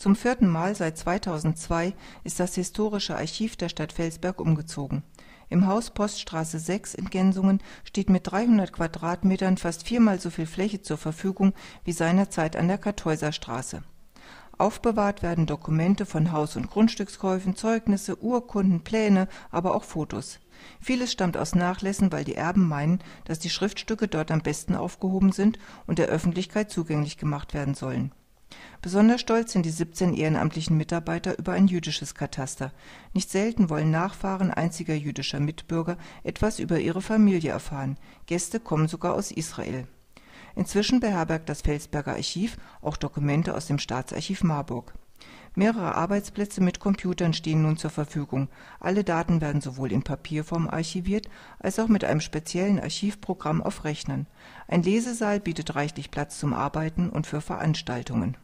Zum vierten Mal seit 2002 ist das historische Archiv der Stadt Felsberg umgezogen. Im Haus Poststraße 6 in Gensungen steht mit 300 Quadratmetern fast viermal so viel Fläche zur Verfügung wie seinerzeit an der Kartäuser Aufbewahrt werden Dokumente von Haus- und Grundstückskäufen, Zeugnisse, Urkunden, Pläne, aber auch Fotos. Vieles stammt aus Nachlässen, weil die Erben meinen, dass die Schriftstücke dort am besten aufgehoben sind und der Öffentlichkeit zugänglich gemacht werden sollen Besonders stolz sind die 17 ehrenamtlichen Mitarbeiter über ein jüdisches Kataster. Nicht selten wollen Nachfahren einziger jüdischer Mitbürger etwas über ihre Familie erfahren. Gäste kommen sogar aus Israel. Inzwischen beherbergt das Felsberger Archiv auch Dokumente aus dem Staatsarchiv Marburg Mehrere Arbeitsplätze mit Computern stehen nun zur Verfügung. Alle Daten werden sowohl in Papierform archiviert als auch mit einem speziellen Archivprogramm auf Rechnern. Ein Lesesaal bietet reichlich Platz zum Arbeiten und für Veranstaltungen